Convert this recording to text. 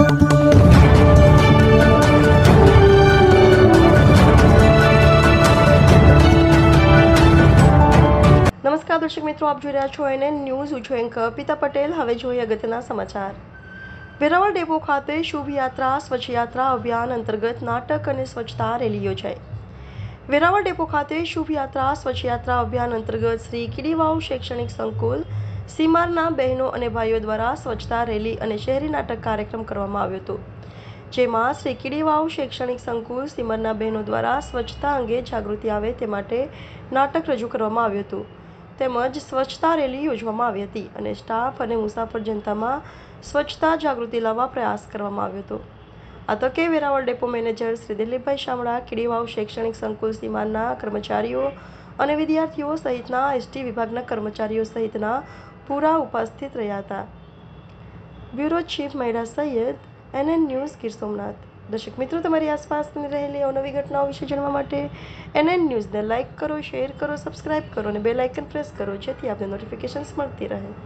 નમસ્કાર દર્શક મિત્રો આપ જોઈ રહ્યા છો એને ન્યૂઝ ઉજ્જૈન પિતા પટેલ હવે જોઈએ અગત્યના સમાચાર વેરાવળ ડેપો ખાતે શુભ યાત્રા સ્વચ્છ યાત્રા અભિયાન અંતર્ગત નાટક અને સ્વચ્છતા રેલી યોજાઈ વેરાવળ ડેપો ખાતે શુભયાત્રા યાત્રા યાત્રા અભિયાન અંતર્ગત શ્રી કિડીવાવ શૈક્ષણિક સંકુલ સીમારના બહેનો અને ભાઈઓ દ્વારા સ્વચ્છતા રેલી અને શહેરી નાટક કાર્યક્રમ કરવામાં આવ્યો હતો જેમાં શ્રી કિડીવાવ શૈક્ષણિક સંકુલ સીમરના બહેનો દ્વારા સ્વચ્છતા અંગે જાગૃતિ આવે તે માટે નાટક રજૂ કરવામાં આવ્યું હતું તેમજ સ્વચ્છતા રેલી યોજવામાં આવી હતી અને સ્ટાફ અને મુસાફર જનતામાં સ્વચ્છતા જાગૃતિ લાવવા પ્રયાસ કરવામાં આવ્યો હતો આ તકે વેરાવળ ડેપો મેનેજર શ્રી દિલીપભાઈ શામળા કિડીવાવ શૈક્ષણિક સંકુલ સીમાનના કર્મચારીઓ અને વિદ્યાર્થીઓ સહિતના એસટી વિભાગના કર્મચારીઓ સહિતના પૂરા ઉપસ્થિત રહ્યા હતા bureau chief Mahira Saiyed NN news Gir Somnath દર્શક મિત્રો તમારી આસપાસની રહેલી અવનવી ઘટનાઓ વિશે જાણવા માટે એનએન ન્યૂઝને લાઇક કરો શેર કરો સબસ્ક્રાઇબ કરો અને બેલ આઇકન પ્રેસ કરો જેથી આપને નોટિફિકેશન્સ મળતી રહે